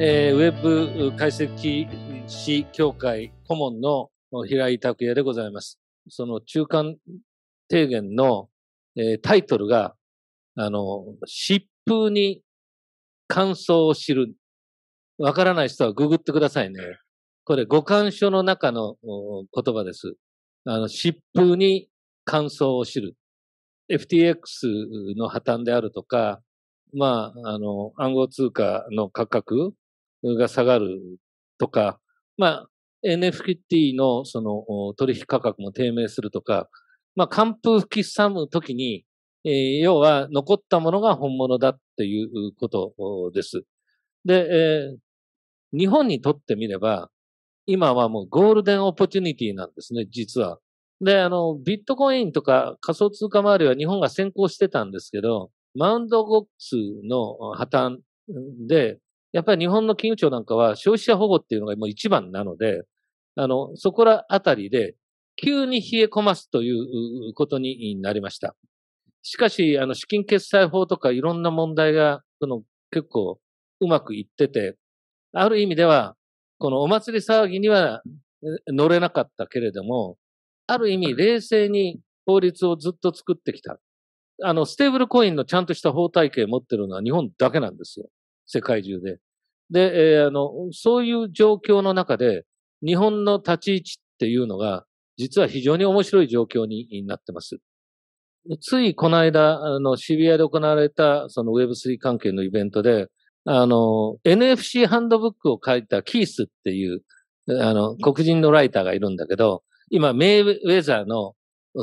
えー、ウェブ解析士協会顧問の平井拓也でございます。その中間提言の、えー、タイトルが、あの、疾風に感想を知る。わからない人はググってくださいね。これ、五感書の中の言葉です。あの、疾風に感想を知る。FTX の破綻であるとか、まあ、あの、暗号通貨の価格、が下がるとか、まあ、NFT のその取引価格も低迷するとか、まあ、寒風吹き寒むときに、えー、要は残ったものが本物だっていうことです。で、えー、日本にとってみれば、今はもうゴールデンオポチュニティなんですね、実は。で、あの、ビットコインとか仮想通貨周りは日本が先行してたんですけど、マウンドゴックスの破綻で、やっぱり日本の金融庁なんかは消費者保護っていうのがもう一番なので、あの、そこらあたりで急に冷え込ますということになりました。しかし、あの、資金決済法とかいろんな問題が、その結構うまくいってて、ある意味では、このお祭り騒ぎには乗れなかったけれども、ある意味冷静に法律をずっと作ってきた。あの、ステーブルコインのちゃんとした法体系持ってるのは日本だけなんですよ。世界中で。で、えー、あの、そういう状況の中で、日本の立ち位置っていうのが、実は非常に面白い状況になってます。ついこの間、あの、渋谷で行われた、その Web3 関係のイベントで、あの、NFC ハンドブックを書いたキースっていう、あの、黒人のライターがいるんだけど、今、メイウェザーの、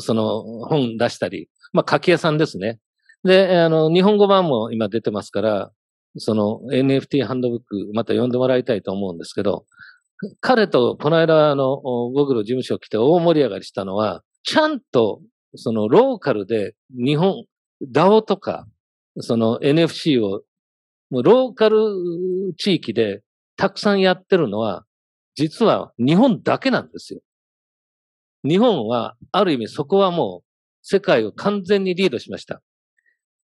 その、本出したり、まあ、書き屋さんですね。で、あの、日本語版も今出てますから、その NFT ハンドブック、また読んでもらいたいと思うんですけど、彼とこの間、あの、ゴグロ事務所来て大盛り上がりしたのは、ちゃんと、そのローカルで日本、DAO とか、その NFC を、もうローカル地域でたくさんやってるのは、実は日本だけなんですよ。日本は、ある意味そこはもう世界を完全にリードしました。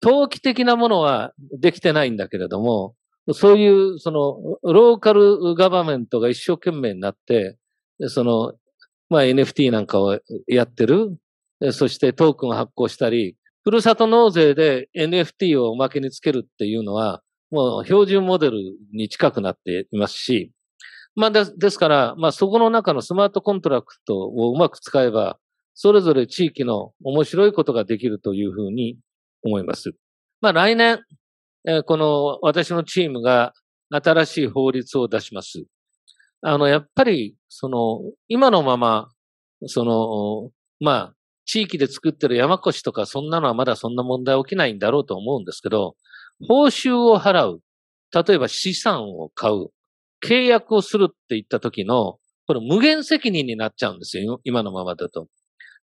投機的なものはできてないんだけれども、そういう、その、ローカルガバメントが一生懸命になって、その、まあ NFT なんかをやってる。そしてトークンを発行したり、ふるさと納税で NFT をおまけにつけるっていうのは、もう標準モデルに近くなっていますし、まあですから、まあそこの中のスマートコントラクトをうまく使えば、それぞれ地域の面白いことができるというふうに思います。まあ来年、この私のチームが新しい法律を出します。あの、やっぱり、その、今のまま、その、まあ、地域で作ってる山越とか、そんなのはまだそんな問題起きないんだろうと思うんですけど、報酬を払う。例えば資産を買う。契約をするって言った時の、これ無限責任になっちゃうんですよ。今のままだと。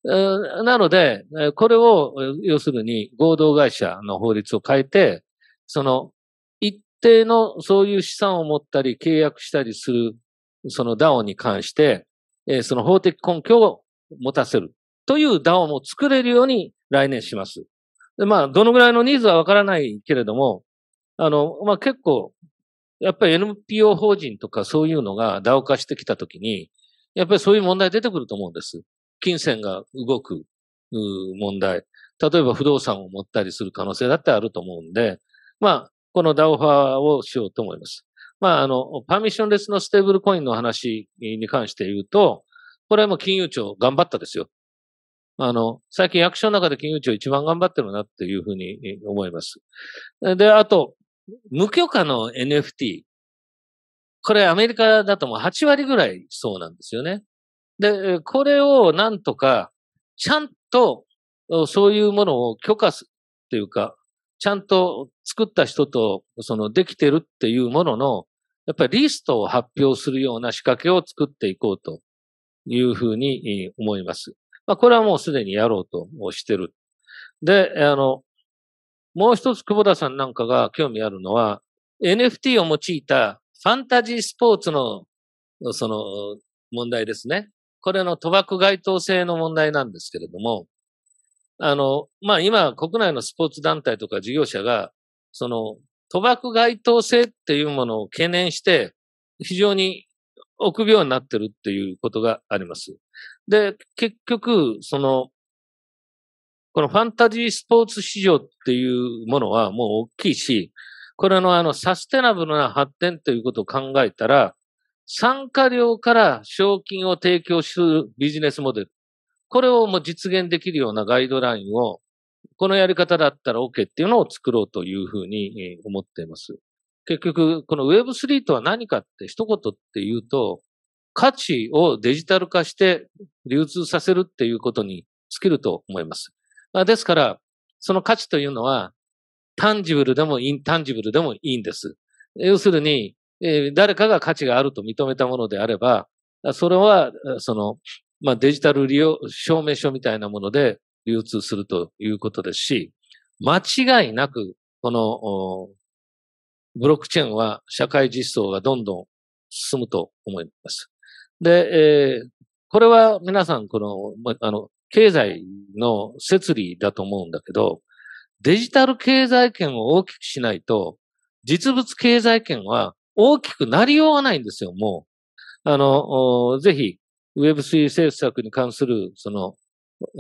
なので、これを、要するに合同会社の法律を変えて、その、一定のそういう資産を持ったり契約したりする、そのダオンに関して、その法的根拠を持たせるというダオンも作れるように来年します。まあ、どのぐらいのニーズはわからないけれども、あの、まあ結構、やっぱり NPO 法人とかそういうのがダオ化してきたときに、やっぱりそういう問題出てくると思うんです。金銭が動く問題。例えば不動産を持ったりする可能性だってあると思うんで、まあ、このダウファーをしようと思います。まあ、あの、パーミッションレスのステーブルコインの話に関して言うと、これはも金融庁頑張ったですよ。あの、最近役所の中で金融庁一番頑張ってるなっていうふうに思います。で、あと、無許可の NFT。これアメリカだともう8割ぐらいそうなんですよね。で、これをなんとか、ちゃんとそういうものを許可すというか、ちゃんと作った人と、そのできてるっていうものの、やっぱりリストを発表するような仕掛けを作っていこうというふうに思います。まあ、これはもうすでにやろうとしてる。で、あの、もう一つ久保田さんなんかが興味あるのは、NFT を用いたファンタジースポーツの、その、問題ですね。これの賭博該当性の問題なんですけれども、あの、まあ、今、国内のスポーツ団体とか事業者が、その、賭博該当性っていうものを懸念して、非常に臆病になってるっていうことがあります。で、結局、その、このファンタジースポーツ市場っていうものはもう大きいし、これのあのサステナブルな発展ということを考えたら、参加料から賞金を提供するビジネスモデル。これをもう実現できるようなガイドラインを、このやり方だったら OK っていうのを作ろうというふうに思っています。結局、この Web3 とは何かって一言って言うと、価値をデジタル化して流通させるっていうことに尽きると思います。ですから、その価値というのは、タンジブルでもインタンジブルでもいいんです。要するに、え誰かが価値があると認めたものであれば、それは、その、まあ、デジタル利用、証明書みたいなもので流通するということですし、間違いなく、この、ブロックチェーンは社会実装がどんどん進むと思います。で、えー、これは皆さん、この、ま、あの、経済の設理だと思うんだけど、デジタル経済圏を大きくしないと、実物経済圏は大きくなりようがないんですよ、もう。あの、ぜひ、Web3 政策に関する、その、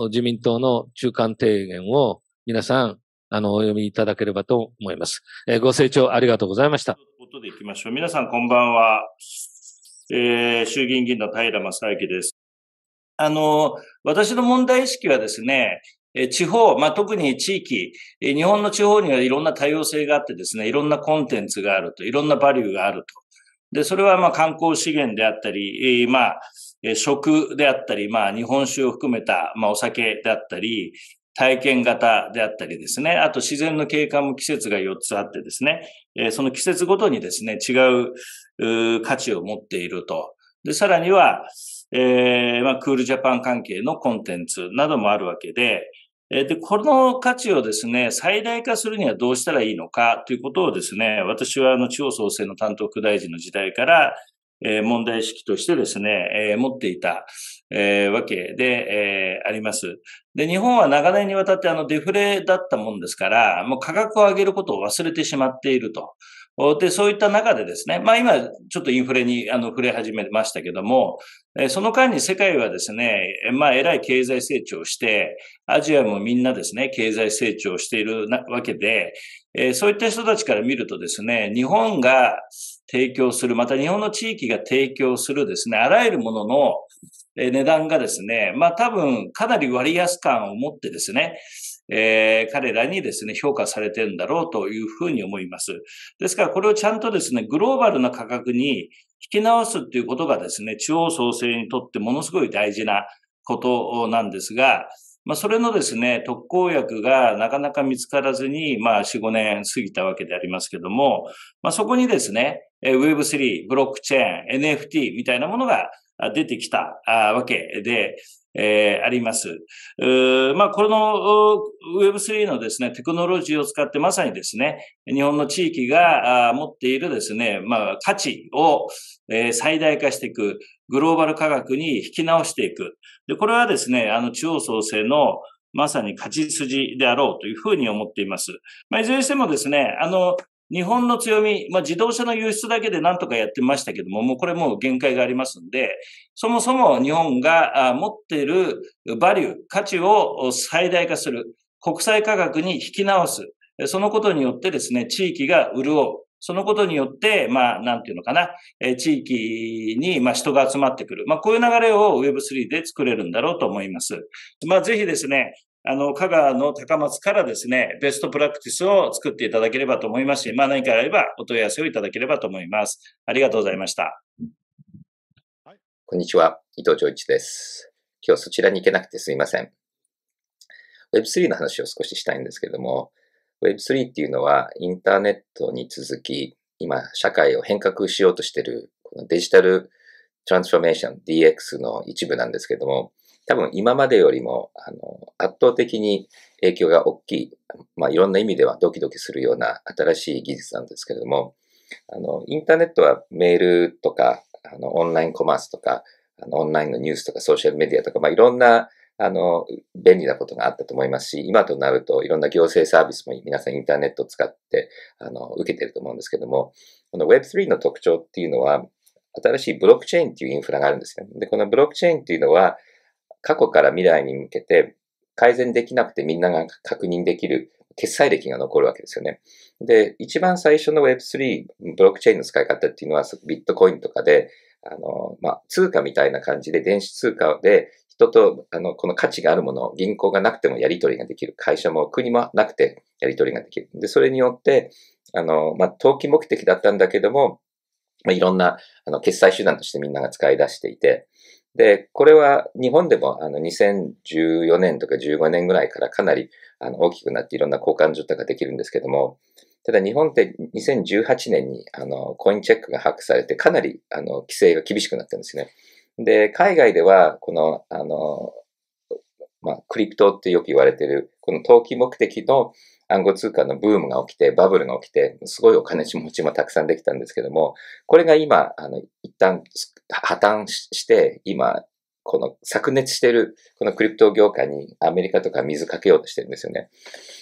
自民党の中間提言を皆さん、あの、お読みいただければと思います。えー、ご清聴ありがとうございました。ということでいきましょう。皆さんこんばんは。えー、衆議院議員の平正幸です。あの、私の問題意識はですね、地方、まあ、特に地域、日本の地方にはいろんな多様性があってですね、いろんなコンテンツがあると、いろんなバリューがあると。で、それはまあ観光資源であったり、まあ、食であったり、まあ、日本酒を含めた、まあ、お酒であったり、体験型であったりですね、あと自然の景観も季節が4つあってですね、その季節ごとにですね、違う価値を持っていると。で、さらには、えーまあ、クールジャパン関係のコンテンツなどもあるわけで、で、この価値をですね、最大化するにはどうしたらいいのかということをですね、私はあの地方創生の担当副大臣の時代から、えー、問題意識としてですね、えー、持っていた、えー、わけで、えー、あります。で、日本は長年にわたってあのデフレだったもんですから、もう価格を上げることを忘れてしまっていると。で、そういった中でですね、まあ今ちょっとインフレにあの触れ始めましたけども、その間に世界はですね、まあ偉い経済成長して、アジアもみんなですね、経済成長しているわけで、そういった人たちから見るとですね、日本が提供する、また日本の地域が提供するですね、あらゆるものの値段がですね、まあ多分かなり割安感を持ってですね、えー、彼らにですね、評価されてるんだろうというふうに思います。ですから、これをちゃんとですね、グローバルな価格に引き直すっていうことがですね、地方創生にとってものすごい大事なことなんですが、まあ、それのですね、特効薬がなかなか見つからずに、まあ、4、5年過ぎたわけでありますけども、まあ、そこにですね、Web3、ブロックチェーン、NFT みたいなものが出てきたわけで、えー、あります。まあ、この Web3 のですね、テクノロジーを使ってまさにですね、日本の地域が持っているですね、まあ、価値を、え最大化していく、グローバル価格に引き直していく。で、これはですね、あの、地方創生のまさに勝ち筋であろうというふうに思っています。まあ、いずれにしてもですね、あの、日本の強み、まあ、自動車の輸出だけでなんとかやってましたけども、もうこれもう限界がありますんで、そもそも日本が持っているバリュー、価値を最大化する、国際価格に引き直す、そのことによってですね、地域が潤う、そのことによって、まあ、なんていうのかな、え地域に、まあ、人が集まってくる。まあ、こういう流れを Web3 で作れるんだろうと思います。まあ、ぜひですね、あの、香川の高松からですね、ベストプラクティスを作っていただければと思いますし、まあ何かあればお問い合わせをいただければと思います。ありがとうございました。こんにちは、伊藤浄一です。今日そちらに行けなくてすいません。Web3 の話を少ししたいんですけれども、Web3 っていうのはインターネットに続き、今社会を変革しようとしているこのデジタルトランスフォーメーション DX の一部なんですけれども、多分今までよりも、あの、圧倒的に影響が大きい、まあ、いろんな意味ではドキドキするような新しい技術なんですけれども、あの、インターネットはメールとか、あの、オンラインコマースとか、あの、オンラインのニュースとかソーシャルメディアとか、まあ、いろんな、あの、便利なことがあったと思いますし、今となるといろんな行政サービスも皆さんインターネットを使って、あの、受けてると思うんですけども、この Web3 の特徴っていうのは、新しいブロックチェーンっていうインフラがあるんですね。で、このブロックチェーンっていうのは、過去から未来に向けて改善できなくてみんなが確認できる決済歴が残るわけですよね。で、一番最初の Web3、ブロックチェーンの使い方っていうのはビットコインとかで、あの、まあ、通貨みたいな感じで電子通貨で人と、あの、この価値があるもの、銀行がなくてもやり取りができる。会社も国もなくてやり取りができる。で、それによって、あの、まあ、投機目的だったんだけども、まいろんな、あの、決済手段としてみんなが使い出していて、で、これは日本でもあの2014年とか15年ぐらいからかなりあの大きくなっていろんな交換所とかできるんですけども、ただ日本って2018年にあのコインチェックが把握されてかなりあの規制が厳しくなってるんですね。で、海外ではこのあの、まあ、クリプトってよく言われてるこの投機目的の暗号通貨のブームが起きて、バブルが起きて、すごいお金持ちもたくさんできたんですけども、これが今、あの、一旦破綻して、今、この炸熱してる、このクリプト業界にアメリカとか水かけようとしてるんですよね。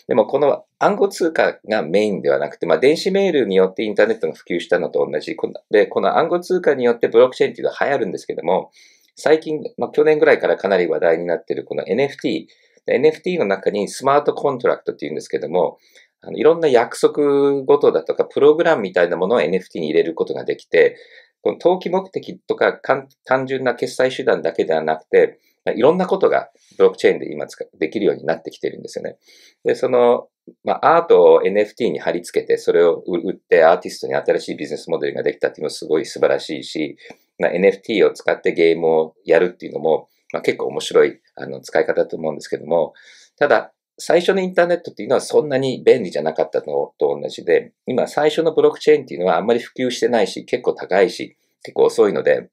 でもこの暗号通貨がメインではなくて、まあ電子メールによってインターネットが普及したのと同じ。で、この暗号通貨によってブロックチェーンっていうのは流行るんですけども、最近、まあ去年ぐらいからかなり話題になってるこの NFT NFT の中にスマートコントラクトって言うんですけども、あのいろんな約束ごとだとか、プログラムみたいなものを NFT に入れることができて、この投機目的とか単純な決済手段だけではなくて、いろんなことがブロックチェーンで今できるようになってきてるんですよね。で、その、まあ、アートを NFT に貼り付けて、それを売ってアーティストに新しいビジネスモデルができたっていうのはすごい素晴らしいし、まあ、NFT を使ってゲームをやるっていうのも、まあ、結構面白いあの使い方だと思うんですけども、ただ、最初のインターネットっていうのはそんなに便利じゃなかったのと同じで、今最初のブロックチェーンっていうのはあんまり普及してないし、結構高いし、結構遅いので、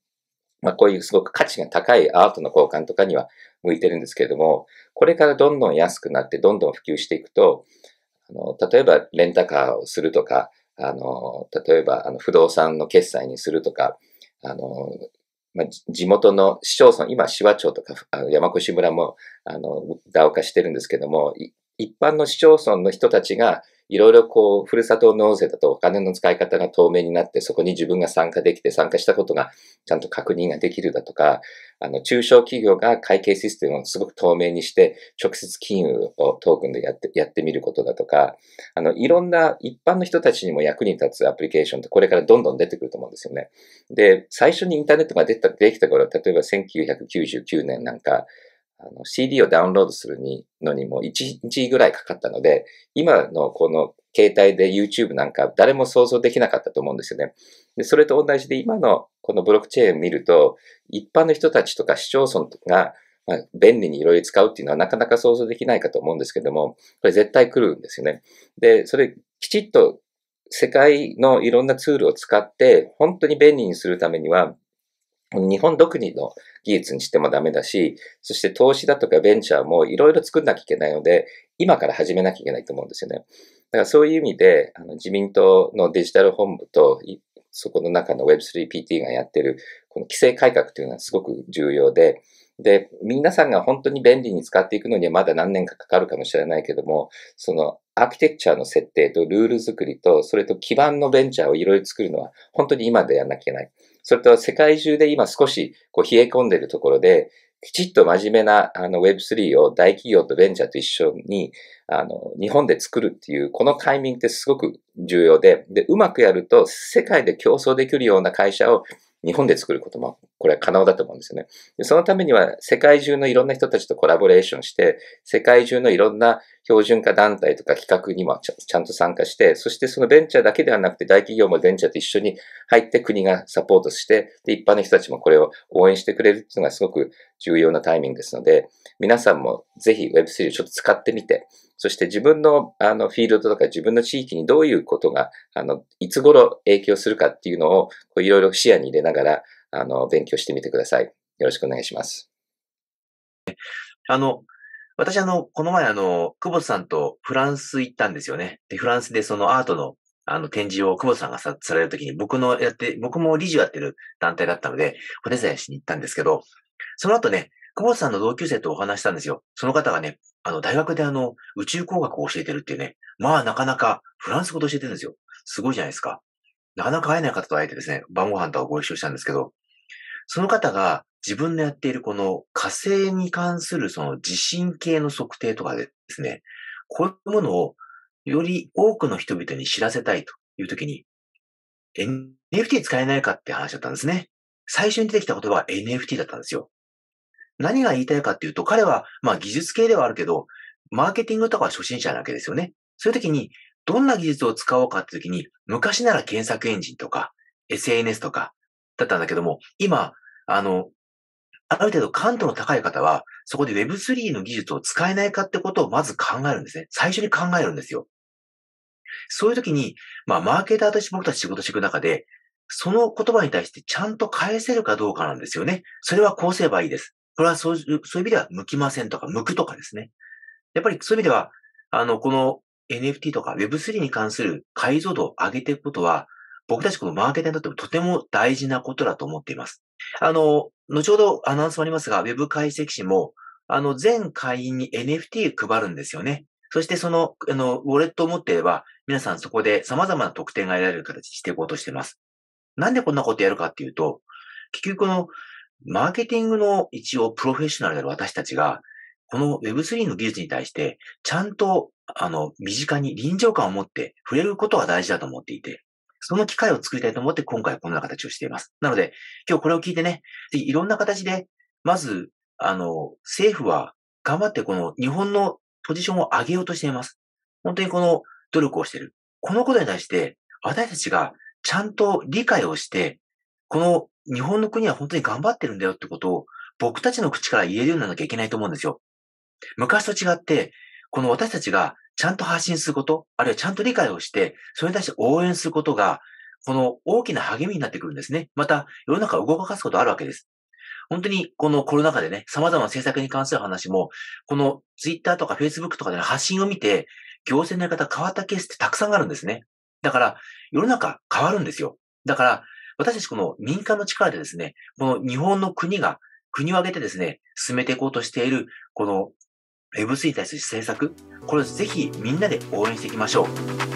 まあこういうすごく価値が高いアートの交換とかには向いてるんですけれども、これからどんどん安くなってどんどん普及していくと、あの例えばレンタカーをするとか、あの例えばあの不動産の決済にするとか、あのまあ、地元の市町村、今、紫波町とか、あの山志村も、あの、ダオ化してるんですけども、一般の市町村の人たちが、いろいろこう、ふるさと納税だとお金の使い方が透明になって、そこに自分が参加できて、参加したことがちゃんと確認ができるだとか、あの、中小企業が会計システムをすごく透明にして、直接金融をトークンでやって、やってみることだとか、あの、いろんな一般の人たちにも役に立つアプリケーションってこれからどんどん出てくると思うんですよね。で、最初にインターネットが出た、できた頃、例えば1999年なんか、あの CD をダウンロードするにのにも1日ぐらいかかったので、今のこの携帯で YouTube なんか誰も想像できなかったと思うんですよね。で、それと同じで今のこのブロックチェーンを見ると、一般の人たちとか市町村がまあ、便利にいろいろ使うっていうのはなかなか想像できないかと思うんですけども、これ絶対来るんですよね。で、それきちっと世界のいろんなツールを使って本当に便利にするためには、日本独自の技術にしてもダメだし、そして投資だとかベンチャーもいろいろ作んなきゃいけないので、今から始めなきゃいけないと思うんですよね。だからそういう意味で、あの自民党のデジタル本部と、そこの中の Web3PT がやってる、この規制改革というのはすごく重要で、で、皆さんが本当に便利に使っていくのにはまだ何年かかかるかもしれないけども、そのアーキテクチャの設定とルール作りと、それと基盤のベンチャーをいろいろ作るのは本当に今でやんなきゃいけない。それと世界中で今少しこう冷え込んでいるところで、きちっと真面目なあの Web3 を大企業とベンチャーと一緒にあの日本で作るっていうこのタイミングってすごく重要で、で、うまくやると世界で競争できるような会社を日本で作ることも、これは可能だと思うんですよね。そのためには、世界中のいろんな人たちとコラボレーションして、世界中のいろんな標準化団体とか企画にもちゃんと参加して、そしてそのベンチャーだけではなくて大企業もベンチャーと一緒に入って国がサポートして、で、一般の人たちもこれを応援してくれるっていうのがすごく重要なタイミングですので、皆さんもぜひ Web3 をちょっと使ってみて、そして自分のあのフィールドとか自分の地域にどういうことが、あの、いつ頃影響するかっていうのを、いろいろ視野に入れながら、あの、勉強してみてください。よろしくお願いします。あの、私あの、この前あの、久保さんとフランス行ったんですよね。で、フランスでそのアートのあの展示を久保さんがさされるときに、僕のやって、僕も理事をやってる団体だったので、お手伝いしに行ったんですけど、その後ね、久保さんの同級生とお話したんですよ。その方がね、あの、大学であの、宇宙工学を教えてるっていうね、まあなかなかフランス語で教えてるんですよ。すごいじゃないですか。なかなか会えない方と会えてですね、晩ご飯とはご一緒したんですけど、その方が自分のやっているこの火星に関するその地震系の測定とかでですね、こういうものをより多くの人々に知らせたいというときに、NFT 使えないかって話だったんですね。最初に出てきた言葉は NFT だったんですよ。何が言いたいかっていうと、彼は、まあ技術系ではあるけど、マーケティングとかは初心者なわけですよね。そういう時に、どんな技術を使おうかって時に、昔なら検索エンジンとか、SNS とか、だったんだけども、今、あの、ある程度感度の高い方は、そこで Web3 の技術を使えないかってことをまず考えるんですね。最初に考えるんですよ。そういう時に、まあ、マーケターとして僕たち仕事していく中で、その言葉に対してちゃんと返せるかどうかなんですよね。それはこうすればいいです。これはそういう、そういう意味では向きませんとか、向くとかですね。やっぱりそういう意味では、あの、この NFT とか Web3 に関する解像度を上げていくことは、僕たちこのマーケターにとってもとても大事なことだと思っています。あの、後ほどアナウンスもありますが、ウェブ解析士も、あの、全会員に NFT 配るんですよね。そしてその、あの、ウォレットを持っていれば、皆さんそこで様々な特典が得られる形にしていこうとしています。なんでこんなことやるかっていうと、結局この、マーケティングの一応プロフェッショナルである私たちが、この Web3 の技術に対して、ちゃんと、あの、身近に臨場感を持って触れることが大事だと思っていて、その機会を作りたいと思って今回こんな形をしています。なので、今日これを聞いてね、ぜひいろんな形で、まず、あの、政府は頑張ってこの日本のポジションを上げようとしています。本当にこの努力をしている。このことに対して、私たちがちゃんと理解をして、この日本の国は本当に頑張ってるんだよってことを、僕たちの口から言えるようにならなきゃいけないと思うんですよ。昔と違って、この私たちがちゃんと発信すること、あるいはちゃんと理解をして、それに対して応援することが、この大きな励みになってくるんですね。また、世の中を動かすことあるわけです。本当にこのコロナ禍でね、様々な政策に関する話も、このツイッターとかフェイスブックとかで発信を見て、行政のやり方変わったケースってたくさんあるんですね。だから、世の中変わるんですよ。だから、私たちこの民間の力でですね、この日本の国が、国を挙げてですね、進めていこうとしている、この Web3 に対する政策、これをぜひみんなで応援していきましょう。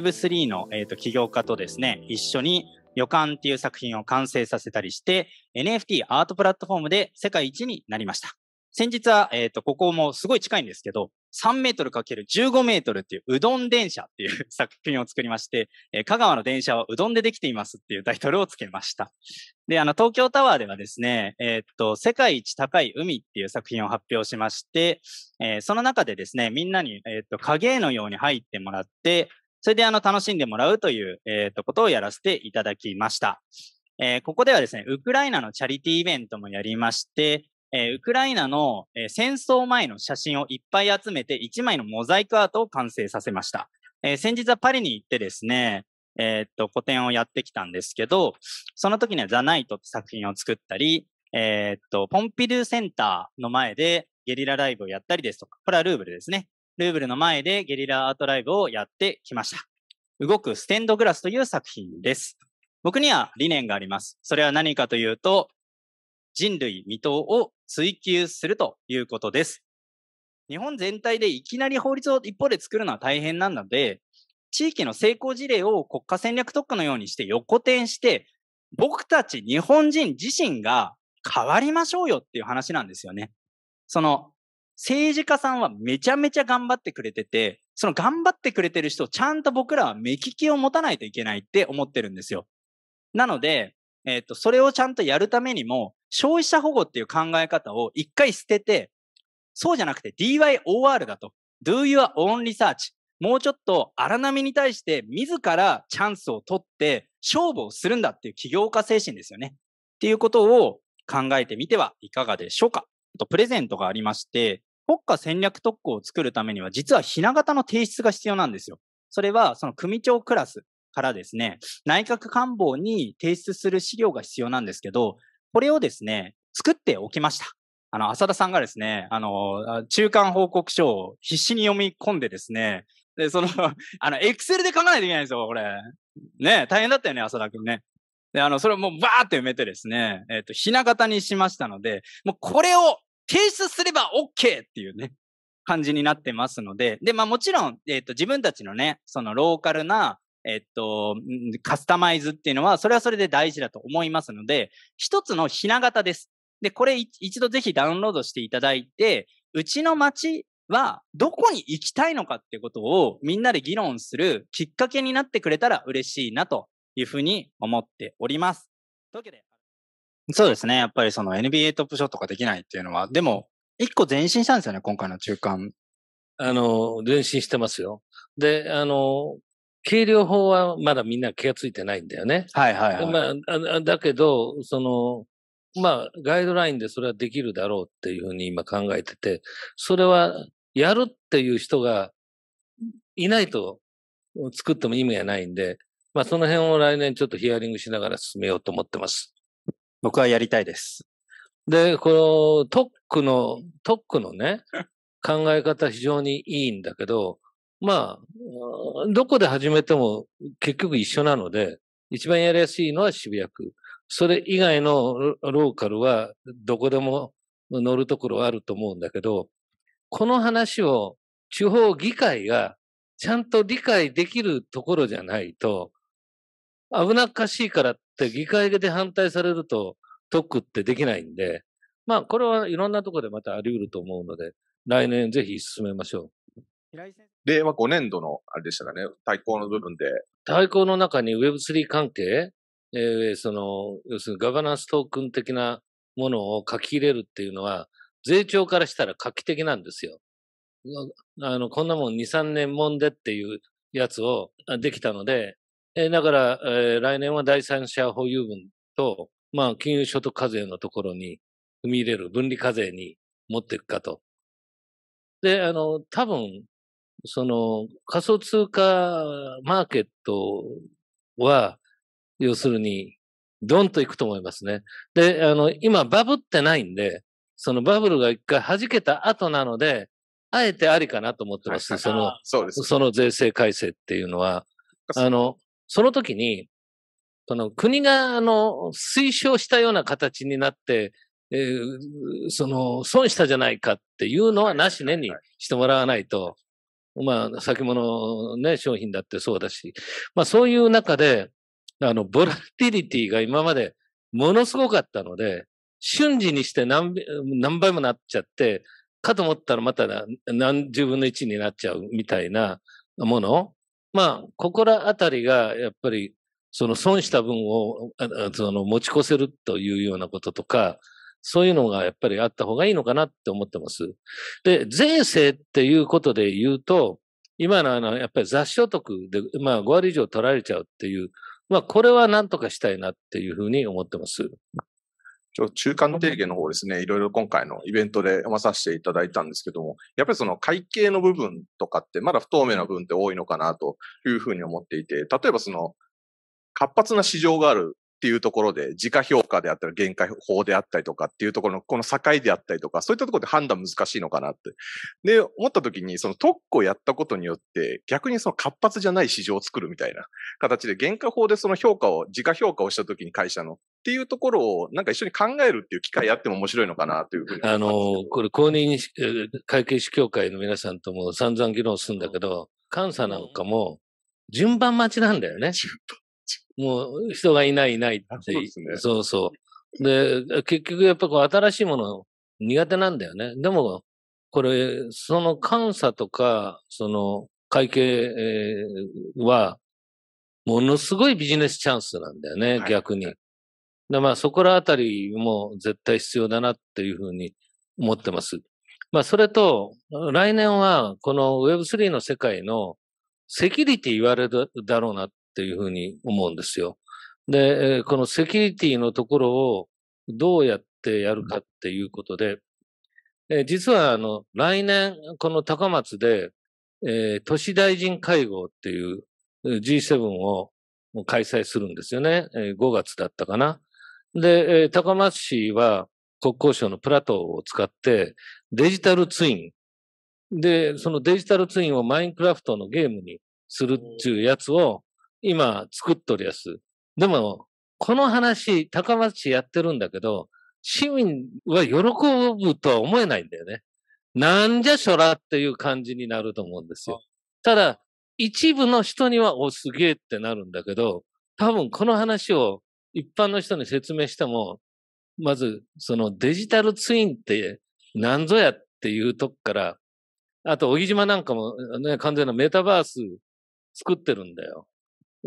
Web3 の、えーと、起業家とですね、一緒に予感っていう作品を完成させたりして、NFT アートプラットフォームで世界一になりました。先日は、えっ、ー、と、ここもすごい近いんですけど、3メートル ×15 メートルっていううどん電車っていう作品を作りまして、えー、香川の電車はうどんでできていますっていうタイトルをつけました。で、あの、東京タワーではですね、えー、っと、世界一高い海っていう作品を発表しまして、えー、その中でですね、みんなに、えっと、影絵のように入ってもらって、それであの楽しんでもらうという、えー、とことをやらせていただきました。えー、ここではですね、ウクライナのチャリティーイベントもやりまして、えー、ウクライナの、えー、戦争前の写真をいっぱい集めて1枚のモザイクアートを完成させました。えー、先日はパリに行ってですね、えー、っと、個展をやってきたんですけど、その時にはザ・ナイトって作品を作ったり、えー、っと、ポンピドゥセンターの前でゲリラライブをやったりですとか、これはルーブルですね。ルーブルの前でゲリラアートライブをやってきました。動くステンドグラスという作品です。僕には理念があります。それは何かというと、人類未踏を追求するということです。日本全体でいきなり法律を一方で作るのは大変なので、地域の成功事例を国家戦略特区のようにして横転して、僕たち日本人自身が変わりましょうよっていう話なんですよね。その政治家さんはめちゃめちゃ頑張ってくれてて、その頑張ってくれてる人をちゃんと僕らは目利きを持たないといけないって思ってるんですよ。なので、えっ、ー、と、それをちゃんとやるためにも、消費者保護っていう考え方を一回捨てて、そうじゃなくて DYOR だと。Do your own research。もうちょっと荒波に対して自らチャンスを取って勝負をするんだっていう起業家精神ですよね。っていうことを考えてみてはいかがでしょうか。とプレゼントがありまして、国家戦略特区を作るためには、実はひな型の提出が必要なんですよ。それは、その組長クラスからですね、内閣官房に提出する資料が必要なんですけど、これをですね、作っておきました。あの、浅田さんがですね、あの、中間報告書を必死に読み込んでですね、で、そのあの、エクセルで書かないといけないんですよ、これ。ね、大変だったよね、浅田君ね。で、あの、それをもうバーって埋めてですね、えっ、ー、と、ひな形にしましたので、もうこれを提出すれば OK っていうね、感じになってますので、で、まあもちろん、えっ、ー、と、自分たちのね、そのローカルな、えっと、カスタマイズっていうのは、それはそれで大事だと思いますので、一つのひな型です。で、これ一度ぜひダウンロードしていただいて、うちの街はどこに行きたいのかってことをみんなで議論するきっかけになってくれたら嬉しいなというふうに思っております。というわけで。そうですね。やっぱりその NBA トップショットができないっていうのは、でも、一個前進したんですよね、今回の中間。あの、前進してますよ。で、あの、軽量法はまだみんな気がついてないんだよね。はいはいはい。まあ、だけど、その、まあ、ガイドラインでそれはできるだろうっていうふうに今考えてて、それはやるっていう人がいないと作っても意味がないんで、まあその辺を来年ちょっとヒアリングしながら進めようと思ってます。僕はやりたいです。で、このトックの、トックのね、考え方非常にいいんだけど、まあ、どこで始めても結局一緒なので、一番やりやすいのは渋谷区。それ以外のローカルはどこでも乗るところはあると思うんだけど、この話を地方議会がちゃんと理解できるところじゃないと、危なっかしいからって議会で反対されると特区ってできないんで、まあこれはいろんなところでまたあり得ると思うので、来年ぜひ進めましょう。令和5年度の、あれでしたかね、対抗の部分で。対抗の中に Web3 関係、えー、その、要するにガバナンストークン的なものを書き入れるっていうのは、税調からしたら画期的なんですよ。あの、こんなもん2、3年もんでっていうやつをできたので、えー、だから、えー、来年は第三者保有分と、まあ、金融所得課税のところに踏み入れる分離課税に持っていくかと。で、あの、多分、その仮想通貨マーケットは、要するに、ドンといくと思いますね。で、あの、今バブってないんで、そのバブルが一回弾けた後なので、あえてありかなと思ってます。その、そね、その税制改正っていうのは。あの、その時に、その国が、あの、推奨したような形になって、えー、その、損したじゃないかっていうのはなしねにしてもらわないと、まあ、先物ね、商品だってそうだし、まあそういう中で、あの、ボラティリティが今までものすごかったので、瞬時にして何何倍もなっちゃって、かと思ったらまた何十分の一になっちゃうみたいなものまあ、ここらあたりが、やっぱり、その損した分を、その持ち越せるというようなこととか、そういうのがやっぱりあった方がいいのかなって思ってます。で、税制っていうことで言うと、今のあの、やっぱり雑所得で、まあ5割以上取られちゃうっていう、まあこれはなんとかしたいなっていうふうに思ってます。今日中間提言の方ですね、いろいろ今回のイベントで読まさせていただいたんですけども、やっぱりその会計の部分とかってまだ不透明な部分って多いのかなというふうに思っていて、例えばその活発な市場があるっていうところで、自家評価であったり、限界法であったりとかっていうところの、この境であったりとか、そういったところで判断難しいのかなって。で、思った時に、その特区をやったことによって、逆にその活発じゃない市場を作るみたいな形で、原価法でその評価を、自家評価をした時に会社の、っていうところをなんか一緒に考えるっていう機会あっても面白いのかなというふうに。あの、これ公認会計士協会の皆さんとも散々議論するんだけど、監査なんかも順番待ちなんだよね。順番もう人がいないいないって。そう,、ね、そうそう。で、結局やっぱこう新しいもの苦手なんだよね。でも、これ、その監査とか、その会計は、ものすごいビジネスチャンスなんだよね、はい、逆に。でまあそこらあたりも絶対必要だなっていうふうに思ってます。まあそれと、来年はこの Web3 の世界のセキュリティ言われるだろうなっっていうふうに思うんですよ。で、このセキュリティのところをどうやってやるかっていうことで、実はあの、来年、この高松で、えー、都市大臣会合っていう G7 を開催するんですよね。5月だったかな。で、高松市は国交省のプラトーを使ってデジタルツイン。で、そのデジタルツインをマインクラフトのゲームにするっていうやつを今作っとるやつ。でも、この話、高松市やってるんだけど、市民は喜ぶとは思えないんだよね。なんじゃそらっていう感じになると思うんですよ。ただ、一部の人には、お、すげえってなるんだけど、多分この話を一般の人に説明しても、まず、そのデジタルツインって何ぞやっていうとこから、あと、小木島なんかもね、完全なメタバース作ってるんだよ。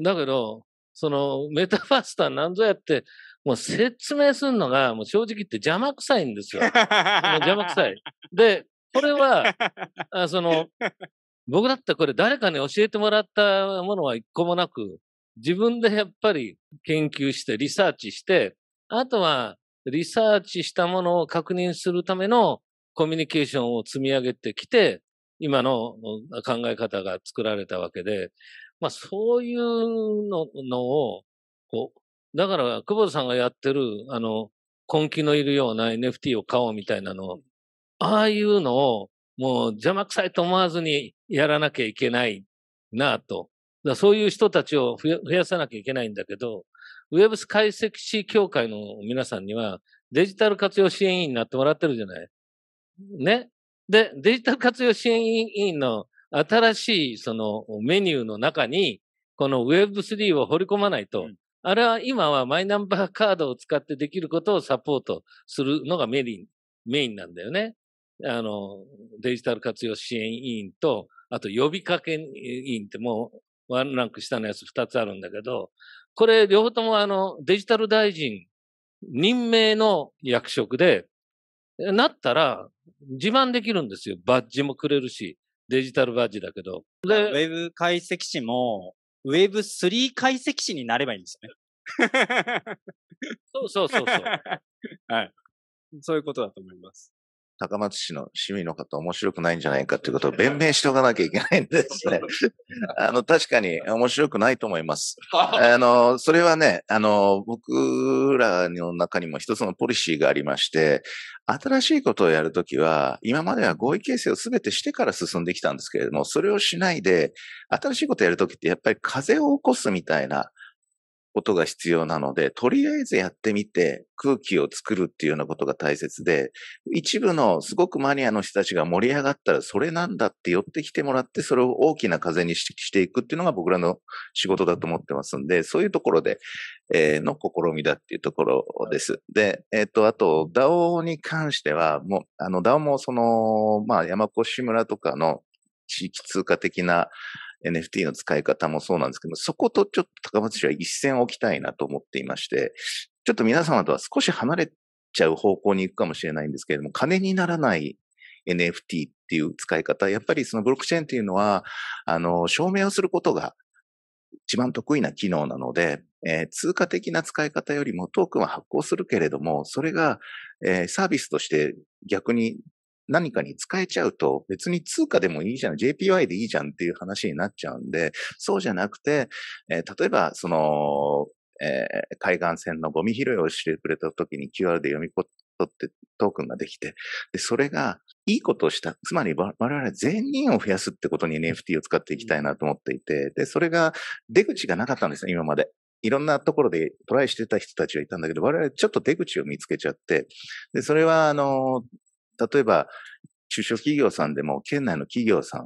だけど、そのメタフースとは何ぞやって、もう説明するのが、もう正直言って邪魔くさいんですよ。邪魔くさい。で、これは、あその、僕だってこれ誰かに教えてもらったものは一個もなく、自分でやっぱり研究してリサーチして、あとはリサーチしたものを確認するためのコミュニケーションを積み上げてきて、今の考え方が作られたわけで、まあそういうののを、こう、だから久保田さんがやってる、あの、根気のいるような NFT を買おうみたいなのを、ああいうのをもう邪魔くさいと思わずにやらなきゃいけないなと。そういう人たちを増やさなきゃいけないんだけど、ウェブス解析士協会の皆さんにはデジタル活用支援員になってもらってるじゃない。ね。で、デジタル活用支援委員の新しいそのメニューの中に、この Web3 を掘り込まないと、うん、あれは今はマイナンバーカードを使ってできることをサポートするのがメリン、メインなんだよね。あの、デジタル活用支援委員と、あと呼びかけ委員ってもうワンランク下のやつ二つあるんだけど、これ両方ともあの、デジタル大臣任命の役職で、なったら自慢できるんですよ。バッジもくれるし、デジタルバッジだけど。で、ウェブ解析士も、ウェブ3解析士になればいいんですよね。そうそうそうそう。はい。そういうことだと思います。高松市の市民の方面白くないんじゃないかということを弁明しておかなきゃいけないんですね。あの、確かに面白くないと思います。あの、それはね、あの、僕らの中にも一つのポリシーがありまして、新しいことをやるときは、今までは合意形成を全てしてから進んできたんですけれども、それをしないで、新しいことをやるときってやっぱり風を起こすみたいな、ことが必要なので、とりあえずやってみて空気を作るっていうようなことが大切で、一部のすごくマニアの人たちが盛り上がったらそれなんだって寄ってきてもらって、それを大きな風にしていくっていうのが僕らの仕事だと思ってますんで、そういうところで、えー、の試みだっていうところです。で、えっ、ー、と、あと DAO に関しては、もう、あの DAO もその、まあ山越村とかの地域通貨的な NFT の使い方もそうなんですけど、そことちょっと高松市は一線を置きたいなと思っていまして、ちょっと皆様とは少し離れちゃう方向に行くかもしれないんですけれども、金にならない NFT っていう使い方、やっぱりそのブロックチェーンっていうのは、あの、証明をすることが一番得意な機能なので、えー、通貨的な使い方よりもトークンは発行するけれども、それが、えー、サービスとして逆に何かに使えちゃうと、別に通貨でもいいじゃん、JPY でいいじゃんっていう話になっちゃうんで、そうじゃなくて、えー、例えば、その、えー、海岸線のゴミ拾いをしてくれた時に QR で読み取ってトークンができて、で、それがいいことをした。つまり我々全人を増やすってことに NFT を使っていきたいなと思っていて、で、それが出口がなかったんですね、今まで。いろんなところでトライしてた人たちはいたんだけど、我々ちょっと出口を見つけちゃって、で、それは、あの、例えば、中小企業さんでも、県内の企業さん、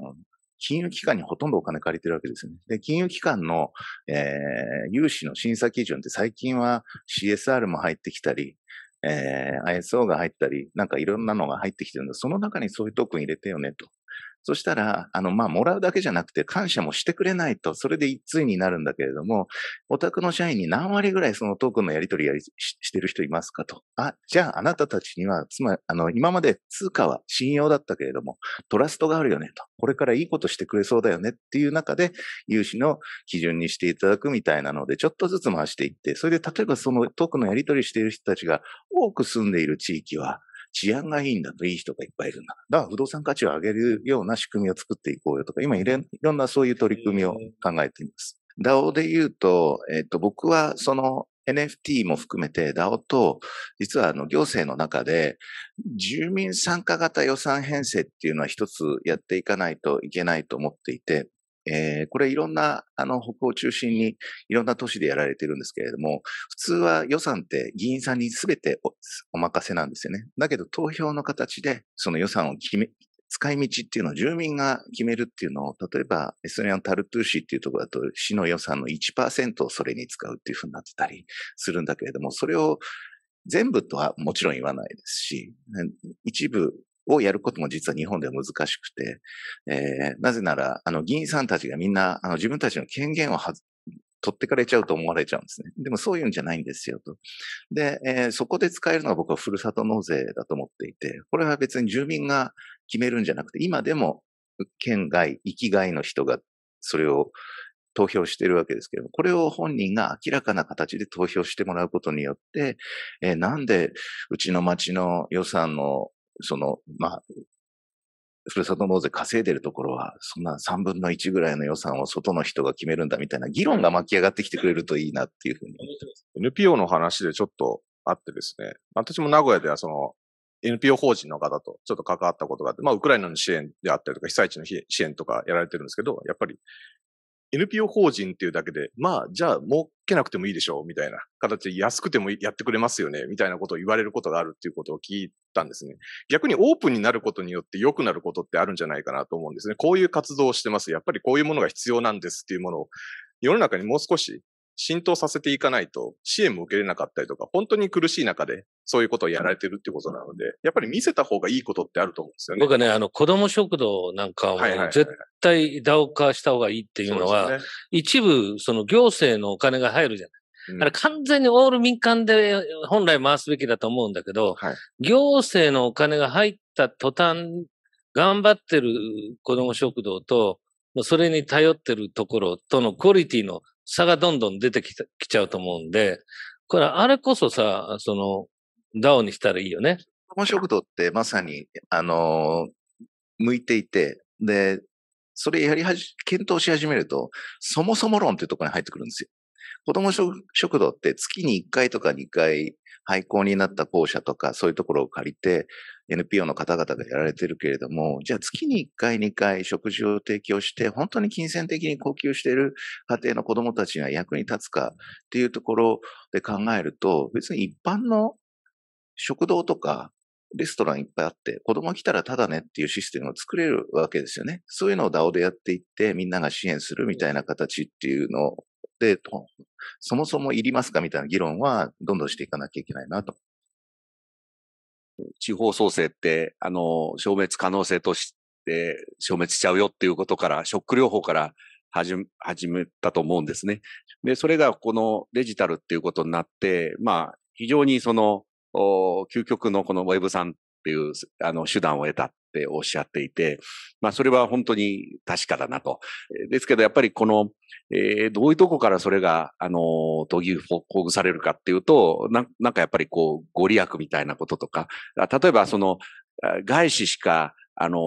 金融機関にほとんどお金借りてるわけですよね。で、金融機関の、えー、融資の審査基準って最近は CSR も入ってきたり、えー、ISO が入ったり、なんかいろんなのが入ってきてるんで、その中にそういうトークン入れてよねと。そしたら、あの、まあ、もらうだけじゃなくて感謝もしてくれないと、それで一通になるんだけれども、お宅の社員に何割ぐらいそのトークンのやり取りやりしてる人いますかと。あ、じゃああなたたちには、つまり、あの、今まで通貨は信用だったけれども、トラストがあるよねと。これからいいことしてくれそうだよねっていう中で、融資の基準にしていただくみたいなので、ちょっとずつ回していって、それで例えばそのトークンのやり取りしている人たちが多く住んでいる地域は、治安がいいんだと、いい人がいっぱいいるんだ。だから不動産価値を上げるような仕組みを作っていこうよとか、今いろんなそういう取り組みを考えています。DAO で言うと、えっ、と、僕はその NFT も含めて DAO と、実はあの行政の中で、住民参加型予算編成っていうのは一つやっていかないといけないと思っていて、えー、これいろんな、あの、北欧中心にいろんな都市でやられてるんですけれども、普通は予算って議員さんに全てお任せなんですよね。だけど投票の形でその予算を決め、使い道っていうのを住民が決めるっていうのを、例えばエストニアのタルトゥー市っていうところだと市の予算の1%をそれに使うっていうふうになってたりするんだけれども、それを全部とはもちろん言わないですし、一部をやることも実は日本では難しくて、えー、なぜなら、あの、議員さんたちがみんな、あの、自分たちの権限を取ってかれちゃうと思われちゃうんですね。でもそういうんじゃないんですよと。で、えー、そこで使えるのは僕はふるさと納税だと思っていて、これは別に住民が決めるんじゃなくて、今でも県外、域外の人がそれを投票してるわけですけれども、これを本人が明らかな形で投票してもらうことによって、えー、なんでうちの町の予算のその、まあ、ふるさと納税稼いでるところは、そんな3分の1ぐらいの予算を外の人が決めるんだみたいな議論が巻き上がってきてくれるといいなっていうふうに思ってます。NPO の話でちょっとあってですね、私も名古屋ではその NPO 法人の方とちょっと関わったことがあって、まあ、ウクライナの支援であったりとか、被災地の支援とかやられてるんですけど、やっぱり NPO 法人っていうだけで、まあ、じゃあ、儲けなくてもいいでしょう、みたいな形で安くてもやってくれますよね、みたいなことを言われることがあるっていうことを聞いたんですね。逆にオープンになることによって良くなることってあるんじゃないかなと思うんですね。こういう活動をしてます。やっぱりこういうものが必要なんですっていうものを世の中にもう少し浸透させていかないと支援も受けれなかったりとか、本当に苦しい中でそういうことをやられてるってことなので、やっぱり見せた方がいいことってあると思うんですよね。僕はね、あの、子供食堂なんかを、は絶対ダオ化した方がいいっていうのは、一部、その行政のお金が入るじゃない。あれ完全にオール民間で本来回すべきだと思うんだけど、はい、行政のお金が入った途端、頑張ってる子供食堂と、それに頼ってるところとのクオリティの差がどんどん出てききちゃうと思うんで、これ、あれこそさ、その、ダオにしたらいいよね。子供食堂ってまさに、あのー、向いていて、で、それやりはじ、検討し始めると、そもそも論っていうところに入ってくるんですよ。子供食堂って月に1回とか2回廃校になった校舎とかそういうところを借りて NPO の方々がやられてるけれども、じゃあ月に1回2回食事を提供して本当に金銭的に呼吸している家庭の子供たちが役に立つかっていうところで考えると、別に一般の食堂とかレストランいっぱいあって、子供来たらただねっていうシステムを作れるわけですよね。そういうのを DAO でやっていって、みんなが支援するみたいな形っていうので、、そもそもいりますかみたいな議論はどんどんしていかなきゃいけないなと。地方創生って、あの、消滅可能性として消滅しちゃうよっていうことから、ショック療法から始め、始めたと思うんですね。で、それがこのデジタルっていうことになって、まあ、非常にその、究極のこの Web さんっていう、あの、手段を得た。っておっしゃっていて、まあそれは本当に確かだなと。ですけどやっぱりこの、えー、どういうとこからそれが、あの、都議ほぐされるかっていうとな、なんかやっぱりこう、ご利益みたいなこととか、例えばその、外資しか、あの、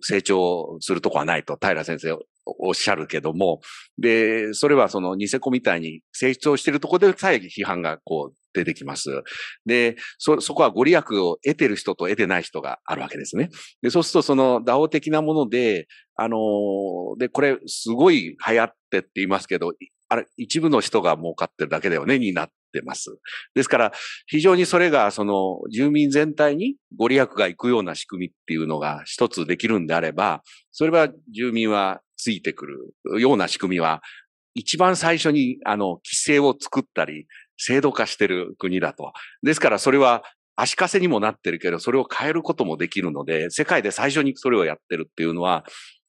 成長するとこはないと、平先生おっしゃるけども、で、それはそのニセコみたいに成長してるとこでさえ批判がこう出てきます。で、そ、そこはご利益を得てる人と得てない人があるわけですね。で、そうするとその打 a 的なもので、あのー、で、これすごい流行ってって言いますけど、あれ、一部の人が儲かってるだけだよね、になってます。ですから、非常にそれが、その、住民全体にご利益がいくような仕組みっていうのが一つできるんであれば、それは住民はついてくるような仕組みは、一番最初に、あの、規制を作ったり、制度化してる国だと。ですからそれは足かせにもなってるけど、それを変えることもできるので、世界で最初にそれをやってるっていうのは、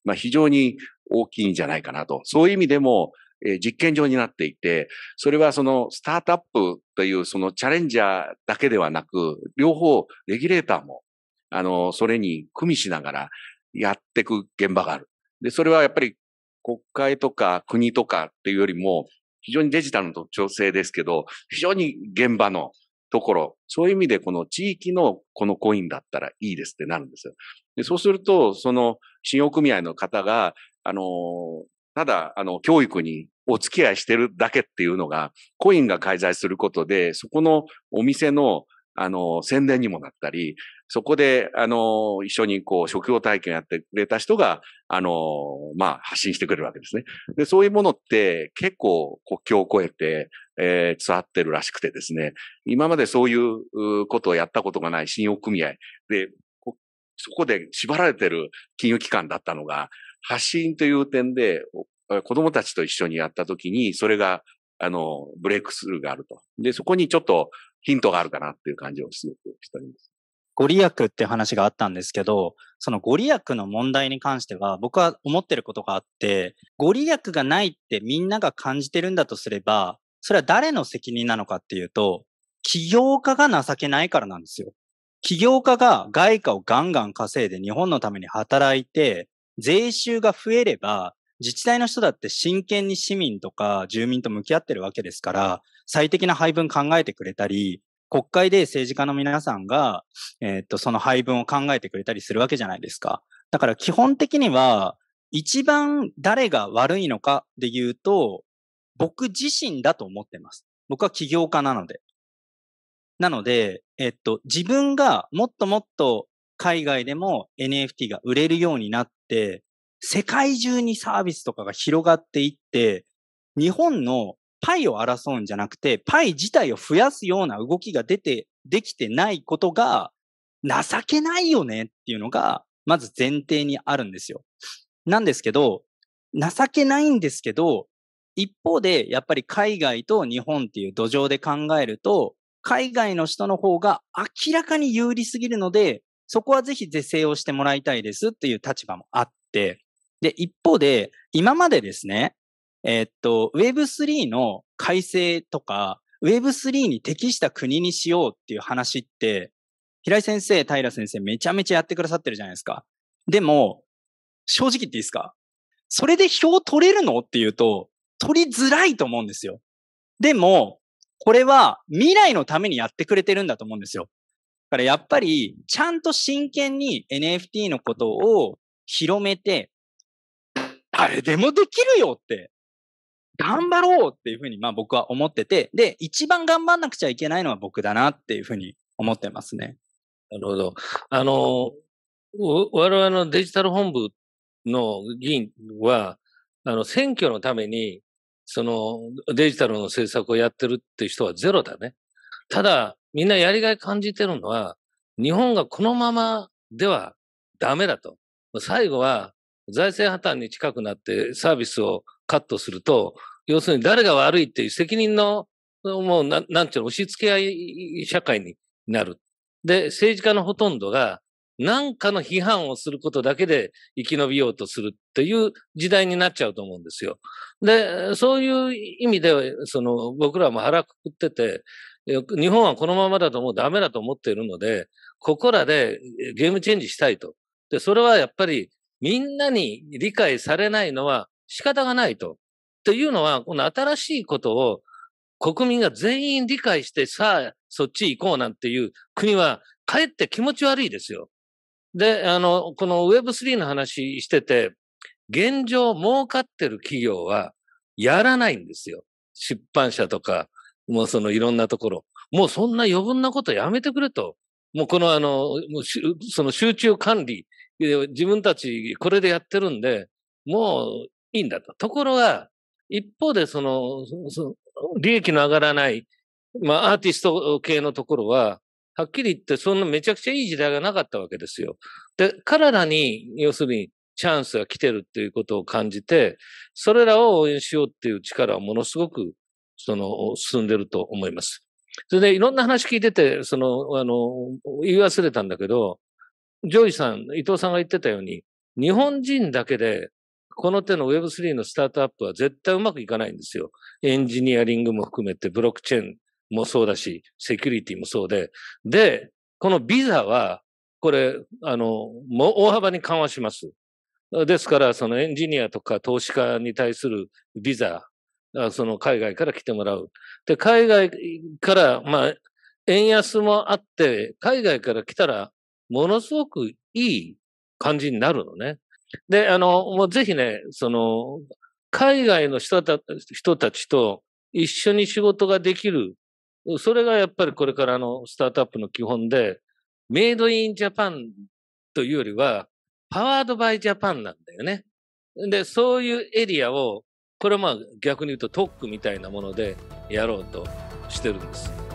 まあ、非常に大きいんじゃないかなと。そういう意味でも、えー、実験場になっていて、それはそのスタートアップというそのチャレンジャーだけではなく、両方レギュレーターも、あの、それに組みしながらやっていく現場がある。で、それはやっぱり国会とか国とかっていうよりも、非常にデジタルの調整ですけど、非常に現場のところ、そういう意味でこの地域のこのコインだったらいいですってなるんですよ。でそうすると、その信用組合の方が、あのただ、あの、教育にお付き合いしてるだけっていうのが、コインが介在することで、そこのお店のあの、宣伝にもなったり、そこで、あの、一緒にこう、職業体験やってくれた人が、あの、まあ、発信してくれるわけですね。で、そういうものって結構国境を越えて、えー、伝ってるらしくてですね、今までそういうことをやったことがない信用組合で、そこで縛られてる金融機関だったのが、発信という点で、子供たちと一緒にやったときに、それが、あの、ブレイクスルーがあると。で、そこにちょっと、ヒントがあるかなっていう感じをすごくしております。ご利益って話があったんですけど、そのご利益の問題に関しては、僕は思ってることがあって、ご利益がないってみんなが感じてるんだとすれば、それは誰の責任なのかっていうと、起業家が情けないからなんですよ。起業家が外貨をガンガン稼いで日本のために働いて、税収が増えれば、自治体の人だって真剣に市民とか住民と向き合ってるわけですから、最適な配分考えてくれたり、国会で政治家の皆さんが、えー、っと、その配分を考えてくれたりするわけじゃないですか。だから基本的には、一番誰が悪いのかで言うと、僕自身だと思ってます。僕は起業家なので。なので、えっと、自分がもっともっと海外でも NFT が売れるようになって、世界中にサービスとかが広がっていって、日本のパイを争うんじゃなくて、パイ自体を増やすような動きが出て、できてないことが情けないよねっていうのが、まず前提にあるんですよ。なんですけど、情けないんですけど、一方で、やっぱり海外と日本っていう土壌で考えると、海外の人の方が明らかに有利すぎるので、そこはぜひ是正をしてもらいたいですっていう立場もあって、で、一方で、今までですね、えー、っと、Web3 の改正とか、Web3 に適した国にしようっていう話って、平井先生、平先生めちゃめちゃやってくださってるじゃないですか。でも、正直言っていいですかそれで票取れるのっていうと、取りづらいと思うんですよ。でも、これは未来のためにやってくれてるんだと思うんですよ。だからやっぱり、ちゃんと真剣に NFT のことを広めて、誰でもできるよって頑張ろうっていうふうに、まあ僕は思ってて、で、一番頑張んなくちゃいけないのは僕だなっていうふうに思ってますね。なるほど。あの、我々のデジタル本部の議員は、あの、選挙のために、そのデジタルの政策をやってるって人はゼロだね。ただ、みんなやりがい感じてるのは、日本がこのままではダメだと。最後は財政破綻に近くなってサービスをカットすると、要するに誰が悪いっていう責任の、もうな、なんていうの、押し付け合い社会になる。で、政治家のほとんどが、何かの批判をすることだけで生き延びようとするっていう時代になっちゃうと思うんですよ。で、そういう意味で、その僕らも腹くくってて、日本はこのままだともうダメだと思っているので、ここらでゲームチェンジしたいと。で、それはやっぱりみんなに理解されないのは仕方がないと。というのは、この新しいことを国民が全員理解して、さあ、そっち行こうなんていう国は、かえって気持ち悪いですよ。で、あの、この Web3 の話してて、現状儲かってる企業はやらないんですよ。出版社とか、もうそのいろんなところ。もうそんな余分なことやめてくれと。もうこのあの、その集中管理、自分たちこれでやってるんで、もういいんだと。ところが、一方でその、その利益の上がらない、まあ、アーティスト系のところは、はっきり言って、そんなめちゃくちゃいい時代がなかったわけですよ。で、彼らに、要するに、チャンスが来てるっていうことを感じて、それらを応援しようっていう力はものすごく、その、進んでると思います。それで、いろんな話聞いてて、その、あの、言い忘れたんだけど、ジョイさん、伊藤さんが言ってたように、日本人だけでこの手の Web3 のスタートアップは絶対うまくいかないんですよ。エンジニアリングも含めて、ブロックチェーンもそうだし、セキュリティもそうで。で、このビザは、これ、あの、もう大幅に緩和します。ですから、そのエンジニアとか投資家に対するビザ、その海外から来てもらう。で、海外から、まあ、円安もあって、海外から来たら、ものすごくいい感じになるのね。で、あの、もうぜひね、その、海外の人た人たちと一緒に仕事ができる。それがやっぱりこれからのスタートアップの基本で、メイドインジャパンというよりは、パワードバイジャパンなんだよね。で、そういうエリアを、これはまあ逆に言うと特区みたいなものでやろうとしてるんです。